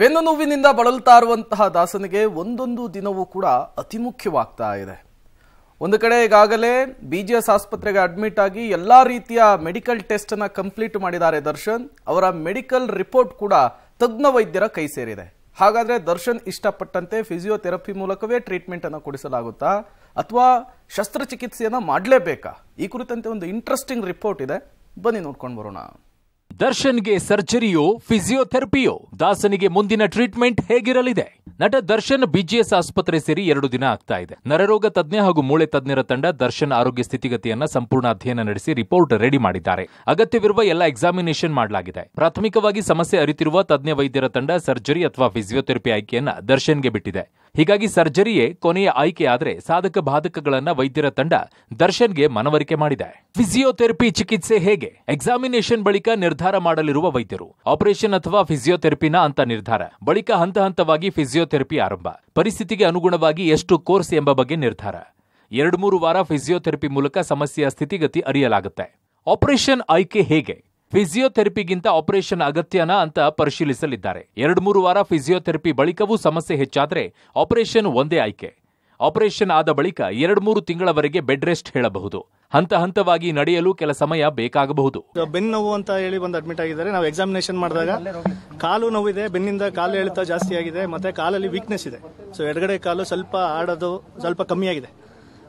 ಬೆನ್ನು ನೋವಿನಿಂದ ಬಳಲ್ತಾ ಇರುವಂತಹ ದಾಸನಿಗೆ ಒಂದೊಂದು ದಿನವೂ ಕೂಡ ಅತಿ ಮುಖ್ಯವಾಗ್ತಾ ಇದೆ ಒಂದು ಕಡೆ ಈಗಾಗಲೇ ಬಿ ಜಿ ಎಸ್ ಆಸ್ಪತ್ರೆಗೆ ಅಡ್ಮಿಟ್ ಆಗಿ ಎಲ್ಲಾ ರೀತಿಯ ಮೆಡಿಕಲ್ ಟೆಸ್ಟ್ ಅನ್ನ ಕಂಪ್ಲೀಟ್ ಮಾಡಿದ್ದಾರೆ ದರ್ಶನ್ ಅವರ ಮೆಡಿಕಲ್ ರಿಪೋರ್ಟ್ ಕೂಡ ತಜ್ಞ ವೈದ್ಯರ ಕೈ ಸೇರಿದೆ ಹಾಗಾದ್ರೆ ದರ್ಶನ್ ಇಷ್ಟಪಟ್ಟಂತೆ ಫಿಸಿಯೋಥೆರಪಿ ಮೂಲಕವೇ ಟ್ರೀಟ್ಮೆಂಟ್ ಅನ್ನು ಕೊಡಿಸಲಾಗುತ್ತಾ ಅಥವಾ ಶಸ್ತ್ರಚಿಕಿತ್ಸೆಯನ್ನು ಮಾಡಲೇಬೇಕಾ ಈ ಕುರಿತಂತೆ ಒಂದು ಇಂಟ್ರೆಸ್ಟಿಂಗ್ ರಿಪೋರ್ಟ್ ಇದೆ ಬನ್ನಿ ನೋಡ್ಕೊಂಡು ಬರೋಣ ದರ್ಶನ್ಗೆ ಸರ್ಜರಿಯೋ ಫಿಸಿಯೋಥೆರಪಿಯೋ ದಾಸನಿಗೆ ಮುಂದಿನ ಟ್ರೀಟ್ಮೆಂಟ್ ಹೇಗಿರಲಿದೆ ನಟ ದರ್ಶನ್ ಬಿಜಿಎಸ್ ಆಸ್ಪತ್ರೆ ಸೇರಿ ಎರಡು ದಿನ ಆಗ್ತಾ ಇದೆ ನರರೋಗ ತಜ್ಞ ಹಾಗೂ ಮೂಳೆ ತಜ್ಞರ ತಂಡ ದರ್ಶನ್ ಆರೋಗ್ಯ ಸ್ಥಿತಿಗತಿಯನ್ನ ಸಂಪೂರ್ಣ ಅಧ್ಯಯನ ನಡೆಸಿ ರಿಪೋರ್ಟ್ ರೆಡಿ ಮಾಡಿದ್ದಾರೆ ಅಗತ್ಯವಿರುವ ಎಲ್ಲ ಎಕ್ಸಾಮಿನೇಷನ್ ಮಾಡಲಾಗಿದೆ ಪ್ರಾಥಮಿಕವಾಗಿ ಸಮಸ್ಯೆ ಅರಿತಿರುವ ತಜ್ಞ ವೈದ್ಯರ ತಂಡ ಸರ್ಜರಿ ಅಥವಾ ಫಿಸಿಯೋಥೆರಪಿ ಆಯ್ಕೆಯನ್ನ ದರ್ಶನ್ಗೆ ಬಿಟ್ಟಿದೆ ಹೀಗಾಗಿ ಸರ್ಜರಿಯೇ ಕೊನೆಯ ಆಯ್ಕೆ ಆದರೆ ಸಾಧಕ ಬಾಧಕಗಳನ್ನ ವೈದ್ಯರ ತಂಡ ದರ್ಶನ್ಗೆ ಮನವರಿಕೆ ಮಾಡಿದೆ ಫಿಸಿಯೋಥೆರಪಿ ಚಿಕಿತ್ಸೆ ಹೇಗೆ ಎಕ್ಸಾಮಿನೇಷನ್ ಬಳಿಕ ನಿರ್ಧಾರ ಮಾಡಲಿರುವ ವೈದ್ಯರು ಆಪರೇಷನ್ ಅಥವಾ ಫಿಸಿಯೋಥೆರಪಿನ ಅಂತ ನಿರ್ಧಾರ ಬಳಿಕ ಹಂತ ಹಂತವಾಗಿ ಫಿಸಿಯೋಥೆರಪಿ ಆರಂಭ ಪರಿಸ್ಥಿತಿಗೆ ಅನುಗುಣವಾಗಿ ಎಷ್ಟು ಕೋರ್ಸ್ ಎಂಬ ಬಗ್ಗೆ ನಿರ್ಧಾರ ಎರಡು ಮೂರು ವಾರ ಫಿಸಿಯೋಥೆರಪಿ ಮೂಲಕ ಸಮಸ್ಯೆಯ ಸ್ಥಿತಿಗತಿ ಅರಿಯಲಾಗುತ್ತೆ ಆಪರೇಷನ್ ಆಯ್ಕೆ ಹೇಗೆ ಫಿಸಿಯೋಥೆರಪಿಗಿಂತ ಆಪರೇಷನ್ ಅಗತ್ಯನಾ ಅಂತ ಪರಿಶೀಲಿಸಲಿದ್ದಾರೆ ಎರಡು ಮೂರು ವಾರ ಫಿಸಿಯೋಥೆರಪಿ ಬಳಿಕವೂ ಸಮಸ್ಯೆ ಹೆಚ್ಚಾದರೆ ಆಪರೇಷನ್ ಒಂದೇ ಆಯ್ಕೆ ಆಪರೇಷನ್ ಆದ ಬಳಿಕ ಎರಡು ಮೂರು ತಿಂಗಳವರೆಗೆ ಬೆಡ್ ರೆಸ್ಟ್ ಹೇಳಬಹುದು ಹಂತ ಹಂತವಾಗಿ ನಡೆಯಲು ಕೆಲ ಸಮಯ ಬೇಕಾಗಬಹುದು ಬೆನ್ನು ನೋವು ಅಂತ ಹೇಳಿ ಒಂದು ಅಡ್ಮಿಟ್ ಆಗಿದ್ದಾರೆ ನಾವು ಎಕ್ಸಾಮಿನೇಷನ್ ಮಾಡಿದಾಗ ಕಾಲು ನೋವಿದೆ ಬೆನ್ನಿಂದ ಕಾಲು ಎಳೆತ ಜಾಸ್ತಿ ಆಗಿದೆ ಮತ್ತೆ ಕಾಲಲ್ಲಿ ವೀಕ್ನೆಸ್ ಇದೆ ಸೊ ಎಡಗಡೆ ಕಾಲು ಸ್ವಲ್ಪ ಆಡೋದು ಸ್ವಲ್ಪ ಕಮ್ಮಿ ಆಗಿದೆ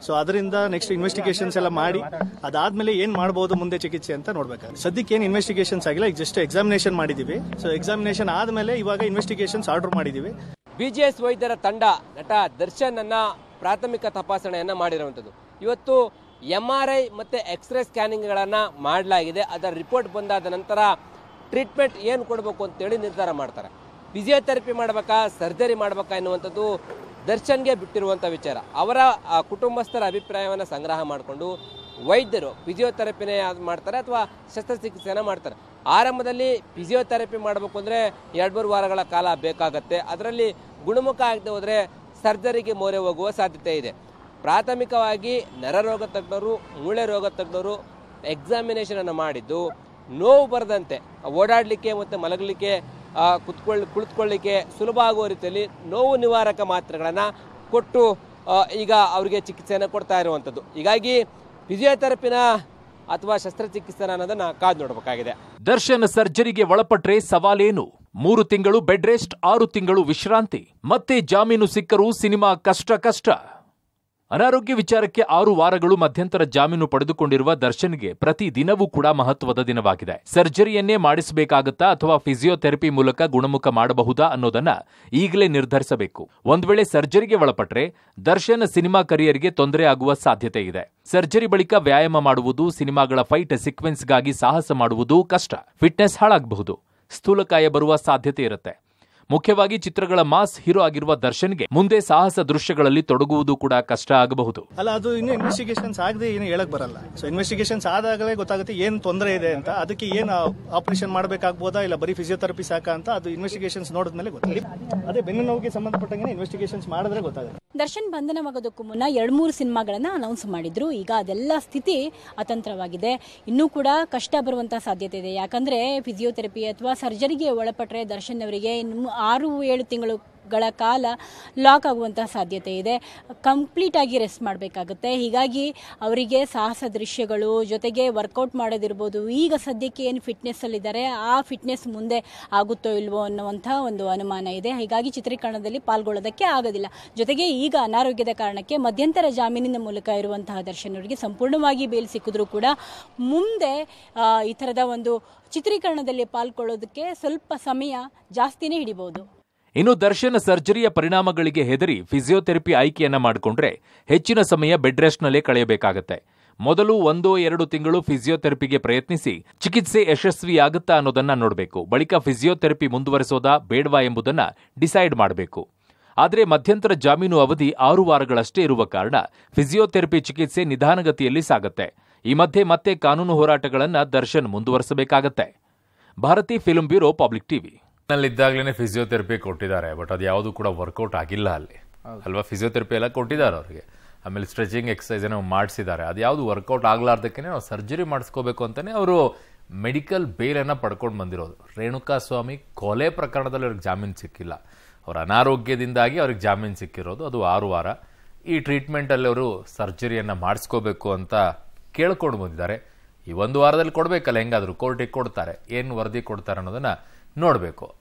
ಸೊ ಅದರಿಂದ ನೆಕ್ಸ್ಟ್ ಇನ್ವೆಸ್ಟಿಗೇಷನ್ಸ್ ಎಲ್ಲ ಮಾಡಿ ಅದಾದ್ಮೇಲೆ ಏನ್ ಮಾಡಬಹುದು ಮುಂದೆ ಚಿಕಿತ್ಸೆ ಅಂತ ನೋಡ್ಬೇಕು ಸದ್ಯಕ್ಕೆ ಏನು ಇನ್ವೆಸ್ಟಿಗೇಷನ್ಸ್ ಆಗಿಲ್ಲ ಈಗ ಜಸ್ಟ್ ಎಕ್ಸಾಮಿನೇಷನ್ ಮಾಡಿದೀವಿ ಸೊ ಎಕ್ಸಾಮಿನೇಷನ್ ಆದ್ಮೇಲೆ ಇವಾಗ ಇನ್ವೆಸ್ಟಿಗೇಷನ್ಸ್ ಆರ್ಡರ್ ಮಾಡಿದೀವಿ ಬಿಜಿಎಸ್ ವೈದ್ಯರ ತಂಡ ನಟ ದರ್ಶನ್ ಅನ್ನ ಪ್ರಾಥಮಿಕ ತಪಾಸಣೆಯನ್ನ ಮಾಡಿರುವಂತದ್ದು ಇವತ್ತು ಎಮ್ ಆರ್ ಐ ಮತ್ತು ಎಕ್ಸ್ರೇ ಸ್ಕ್ಯಾನಿಂಗ್ಗಳನ್ನು ಮಾಡಲಾಗಿದೆ ಅದರ ರಿಪೋರ್ಟ್ ಬಂದಾದ ನಂತರ ಟ್ರೀಟ್ಮೆಂಟ್ ಏನು ಕೊಡಬೇಕು ಅಂತೇಳಿ ನಿರ್ಧಾರ ಮಾಡ್ತಾರೆ ಫಿಸಿಯೋಥೆರಪಿ ಮಾಡಬೇಕಾ ಸರ್ಜರಿ ಮಾಡಬೇಕಾ ಎನ್ನುವಂಥದ್ದು ದರ್ಶನ್ಗೆ ಬಿಟ್ಟಿರುವಂಥ ವಿಚಾರ ಅವರ ಕುಟುಂಬಸ್ಥರ ಅಭಿಪ್ರಾಯವನ್ನು ಸಂಗ್ರಹ ಮಾಡಿಕೊಂಡು ವೈದ್ಯರು ಫಿಸಿಯೋಥೆರಪಿನೇ ಮಾಡ್ತಾರೆ ಅಥವಾ ಶಸ್ತ್ರಚಿಕಿತ್ಸೆನ ಮಾಡ್ತಾರೆ ಆರಂಭದಲ್ಲಿ ಫಿಸಿಯೋಥೆರಪಿ ಮಾಡಬೇಕು ಅಂದರೆ ಎರಡು ಮೂರು ವಾರಗಳ ಕಾಲ ಬೇಕಾಗತ್ತೆ ಅದರಲ್ಲಿ ಗುಣಮುಖ ಆಗದೆ ಹೋದರೆ ಸರ್ಜರಿಗೆ ಮೊರೆ ಹೋಗುವ ಸಾಧ್ಯತೆ ಇದೆ ಪ್ರಾಥಮಿಕವಾಗಿ ನರರೋಗ ತಜ್ಞರು ಮೂಳೆ ರೋಗ ತಜ್ಞರು ಎಕ್ಸಾಮಿನೇಷನನ್ನು ಮಾಡಿದ್ದು ನೋವು ಬರದಂತೆ ಓಡಾಡಲಿಕ್ಕೆ ಮತ್ತು ಮಲಗಲಿಕ್ಕೆ ಕುತ್ಕೊಳ್ಳಿ ಕುಳಿತುಕೊಳ್ಳಿಕ್ಕೆ ಸುಲಭ ಆಗುವ ರೀತಿಯಲ್ಲಿ ನೋವು ನಿವಾರಕ ಮಾತ್ರೆಗಳನ್ನು ಕೊಟ್ಟು ಈಗ ಅವರಿಗೆ ಚಿಕಿತ್ಸೆಯನ್ನು ಕೊಡ್ತಾ ಇರುವಂಥದ್ದು ಹೀಗಾಗಿ ಫಿಸಿಯೋಥೆರಪಿನ ಅಥವಾ ಶಸ್ತ್ರಚಿಕಿತ್ಸೆ ಅನ್ನೋದನ್ನ ಕಾದು ನೋಡಬೇಕಾಗಿದೆ ದರ್ಶನ್ ಸರ್ಜರಿಗೆ ಒಳಪಟ್ರೆ ಸವಾಲೇನು ಮೂರು ತಿಂಗಳು ಬೆಡ್ ರೆಸ್ಟ್ ಆರು ತಿಂಗಳು ವಿಶ್ರಾಂತಿ ಮತ್ತೆ ಜಾಮೀನು ಸಿಕ್ಕರೂ ಸಿನಿಮಾ ಕಷ್ಟ ಕಷ್ಟ ಅನಾರೋಗ್ಯ ವಿಚಾರಕ್ಕೆ ಆರು ವಾರಗಳು ಮಧ್ಯಂತರ ಜಾಮೀನು ಪಡೆದುಕೊಂಡಿರುವ ದರ್ಶನ್ಗೆ ಪ್ರತಿ ದಿನವೂ ಕೂಡ ಮಹತ್ವದ ದಿನವಾಗಿದೆ ಸರ್ಜರಿಯನ್ನೇ ಮಾಡಿಸಬೇಕಾಗುತ್ತಾ ಅಥವಾ ಫಿಸಿಯೋಥೆರಪಿ ಮೂಲಕ ಗುಣಮುಖ ಮಾಡಬಹುದಾ ಅನ್ನೋದನ್ನ ಈಗಲೇ ನಿರ್ಧರಿಸಬೇಕು ಒಂದ್ ವೇಳೆ ಸರ್ಜರಿಗೆ ಒಳಪಟ್ರೆ ದರ್ಶನ್ ಸಿನಿಮಾ ಕರಿಯರ್ಗೆ ತೊಂದರೆ ಆಗುವ ಸಾಧ್ಯತೆ ಇದೆ ಸರ್ಜರಿ ಬಳಿಕ ವ್ಯಾಯಾಮ ಮಾಡುವುದು ಸಿನಿಮಾಗಳ ಫೈಟ್ ಸೀಕ್ವೆನ್ಸ್ಗಾಗಿ ಸಾಹಸ ಮಾಡುವುದು ಕಷ್ಟ ಫಿಟ್ನೆಸ್ ಹಾಳಾಗಬಹುದು ಸ್ಥೂಲಕಾಯ ಬರುವ ಸಾಧ್ಯತೆ ಇರುತ್ತೆ ಮುಖ್ಯವಾಗಿ ಚಿತ್ರಗಳ ಮಾಸ್ ಹೀರೋ ಆಗಿರುವ ದರ್ಶನ್ಗೆ ಮುಂದೆ ಸಾಹಸ ದೃಶ್ಯಗಳಲ್ಲಿ ತೊಡಗುವುದು ಕೂಡ ಕಷ್ಟ ಆಗಬಹುದು ಅಲ್ಲ ಅದು ಇನ್ನು ಇನ್ವೆಸ್ಟಿಗೇಷನ್ಸ್ ಆಗದೆ ಏನು ಹೇಳಕ್ ಬರಲ್ಲ ಸೊ ಇನ್ವೆಸ್ಟಿಗೇಷನ್ಸ್ ಆದಾಗಲೇ ಗೊತ್ತಾಗುತ್ತೆ ಏನು ತೊಂದರೆ ಇದೆ ಅಂತ ಅದಕ್ಕೆ ಏನು ಆಪರೇಷನ್ ಮಾಡಬೇಕಾಗ್ಬೋದಾ ಇಲ್ಲ ಬರೀ ಫಿಸಿಯೋಥೆರಪಿ ಸಾಕ ಅಂತ ಅದು ಇನ್ವೆಸ್ಟಿಗೇಷನ್ಸ್ ನೋಡಿದ್ಮೇಲೆ ಗೊತ್ತಾಗುತ್ತೆ ಅದೇ ಬೆನ್ನು ನೋವಿಗೆ ಸಂಬಂಧಪಟ್ಟಂಗೆ ಇನ್ವೆಸ್ಟಿಗೇಷನ್ಸ್ ಮಾಡಿದ್ರೆ ಗೊತ್ತಾಗುತ್ತೆ ದರ್ಶನ್ ಬಂಧನವಾಗೋದಕ್ಕೂ ಮುನ್ನ ಎರಡು ಮೂರು ಸಿನಿಮಾಗಳನ್ನ ಅನೌನ್ಸ್ ಮಾಡಿದ್ರು ಈಗ ಅದೆಲ್ಲ ಸ್ಥಿತಿ ಅತಂತ್ರವಾಗಿದೆ ಇನ್ನೂ ಕೂಡ ಕಷ್ಟ ಬರುವಂತಹ ಸಾಧ್ಯತೆ ಇದೆ ಯಾಕಂದರೆ ಫಿಸಿಯೋಥೆರಪಿ ಅಥವಾ ಸರ್ಜರಿಗೆ ಒಳಪಟ್ಟರೆ ದರ್ಶನ್ ಅವರಿಗೆ ಇನ್ನು ಆರು ಏಳು ತಿಂಗಳು ಗಳ ಕಾಲ ಲಾಕ್ ಆಗುವಂತಹ ಸಾಧ್ಯತೆ ಇದೆ ಕಂಪ್ಲೀಟ್ ಆಗಿ ರೆಸ್ಟ್ ಮಾಡಬೇಕಾಗುತ್ತೆ ಹೀಗಾಗಿ ಅವರಿಗೆ ಸಾಹಸ ದೃಶ್ಯಗಳು ಜೊತೆಗೆ ವರ್ಕೌಟ್ ಮಾಡೋದಿರ್ಬೋದು ಈಗ ಸದ್ಯಕ್ಕೆ ಏನು ಫಿಟ್ನೆಸ್ ಅಲ್ಲಿದ್ದಾರೆ ಆ ಫಿಟ್ನೆಸ್ ಮುಂದೆ ಆಗುತ್ತೋ ಇಲ್ವೋ ಅನ್ನುವಂಥ ಒಂದು ಅನುಮಾನ ಇದೆ ಹೀಗಾಗಿ ಚಿತ್ರೀಕರಣದಲ್ಲಿ ಪಾಲ್ಗೊಳ್ಳೋದಕ್ಕೆ ಆಗೋದಿಲ್ಲ ಜೊತೆಗೆ ಈಗ ಅನಾರೋಗ್ಯದ ಕಾರಣಕ್ಕೆ ಮಧ್ಯಂತರ ಜಾಮೀನಿನ ಮೂಲಕ ಇರುವಂತಹ ದರ್ಶನ್ ಅವರಿಗೆ ಸಂಪೂರ್ಣವಾಗಿ ಬೇಲ್ ಸಿಕ್ಕಿದ್ರೂ ಕೂಡ ಮುಂದೆ ಈ ಥರದ ಒಂದು ಚಿತ್ರೀಕರಣದಲ್ಲಿ ಪಾಲ್ಗೊಳ್ಳೋದಕ್ಕೆ ಸ್ವಲ್ಪ ಸಮಯ ಜಾಸ್ತಿನೇ ಹಿಡಿಬಹುದು ಇನ್ನು ದರ್ಶನ್ ಸರ್ಜರಿಯ ಪರಿಣಾಮಗಳಿಗೆ ಹೆದರಿ ಫಿಸಿಯೋಥೆರಪಿ ಆಯ್ಕೆಯನ್ನ ಮಾಡಿಕೊಂಡ್ರೆ ಹೆಚ್ಚಿನ ಸಮಯ ಬೆಡ್ ರೆಸ್ಟ್ನಲ್ಲೇ ಕಳೆಯಬೇಕಾಗತ್ತೆ ಮೊದಲು ಒಂದೋ ಎರಡು ತಿಂಗಳು ಫಿಸಿಯೋಥೆರಪಿಗೆ ಪ್ರಯತ್ನಿಸಿ ಚಿಕಿತ್ಸೆ ಯಶಸ್ವಿಯಾಗುತ್ತಾ ಅನ್ನೋದನ್ನ ನೋಡಬೇಕು ಬಳಿಕ ಫಿಸಿಯೋಥೆರಪಿ ಮುಂದುವರೆಸೋದಾ ಬೇಡವಾ ಎಂಬುದನ್ನ ಡಿಸೈಡ್ ಮಾಡಬೇಕು ಆದರೆ ಮಧ್ಯಂತರ ಜಾಮೀನು ಅವಧಿ ಆರು ವಾರಗಳಷ್ಟೇ ಇರುವ ಕಾರಣ ಫಿಸಿಯೋಥೆರಪಿ ಚಿಕಿತ್ಸೆ ನಿಧಾನಗತಿಯಲ್ಲಿ ಸಾಗುತ್ತೆ ಈ ಮಧ್ಯೆ ಮತ್ತೆ ಕಾನೂನು ಹೋರಾಟಗಳನ್ನು ದರ್ಶನ್ ಮುಂದುವರೆಸಬೇಕಾಗತ್ತೆ Bharati film bureau public TV ಇದ್ದಾಗಲೇ ಫಿಸಿಯೋಥೆರಪಿ ಕೊಟ್ಟಿದ್ದಾರೆ ಬಟ್ ಅದು ಯಾವುದು ಕೂಡ ವರ್ಕೌಟ್ ಆಗಿಲ್ಲ ಅಲ್ಲಿ ಅಲ್ವಾ ಫಿಸಿಯೋಥೆರಪಿ ಎಲ್ಲ ಕೊಟ್ಟಿದ್ದಾರೆ ಅವ್ರಿಗೆ ಆಮೇಲೆ ಸ್ಟ್ರೆಚಿಂಗ್ ಎಕ್ಸಸೈಸ್ ಏನೋ ಮಾಡಿಸಿದ್ದಾರೆ ಅದು ಯಾವುದು ವರ್ಕೌಟ್ ಆಗ್ಲಾರ್ದಕ್ಕೆ ಸರ್ಜರಿ ಮಾಡಿಸ್ಕೋಬೇಕು ಅಂತಲೇ ಅವರು ಮೆಡಿಕಲ್ ಬೇಲನ್ನು ಪಡ್ಕೊಂಡು ಬಂದಿರೋದು ರೇಣುಕಾ ಸ್ವಾಮಿ ಕೊಲೆ ಪ್ರಕರಣದಲ್ಲಿ ಅವ್ರಿಗೆ ಜಾಮೀನು ಸಿಕ್ಕಿಲ್ಲ ಅವ್ರ ಅನಾರೋಗ್ಯದಿಂದಾಗಿ ಅವ್ರಿಗೆ ಜಾಮೀನು ಸಿಕ್ಕಿರೋದು ಅದು ಆರು ವಾರ ಈ ಟ್ರೀಟ್ಮೆಂಟಲ್ಲಿ ಅವರು ಸರ್ಜರಿಯನ್ನು ಮಾಡಿಸ್ಕೋಬೇಕು ಅಂತ ಕೇಳ್ಕೊಂಡು ಬಂದಿದ್ದಾರೆ ಈ ಒಂದು ವಾರದಲ್ಲಿ ಕೊಡಬೇಕಲ್ಲ ಹೆಂಗಾದರೂ ಕೋರ್ಟಿಗೆ ಕೊಡ್ತಾರೆ ಏನು ವರದಿ ಕೊಡ್ತಾರೆ ಅನ್ನೋದನ್ನು ನೋಡಬೇಕು